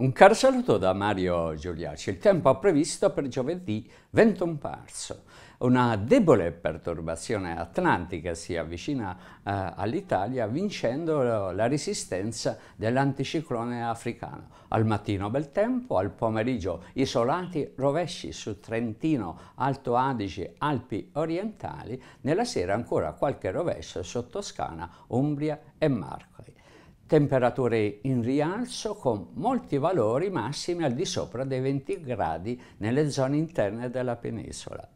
Un caro saluto da Mario Giuliaci. Il tempo previsto per giovedì 21 marzo. Una debole perturbazione atlantica si avvicina eh, all'Italia vincendo la resistenza dell'anticiclone africano. Al mattino bel tempo, al pomeriggio isolati rovesci su Trentino, Alto Adige, Alpi orientali, nella sera ancora qualche rovescio su Toscana, Umbria e Marcoli temperature in rialzo con molti valori massimi al di sopra dei 20 gradi nelle zone interne della penisola.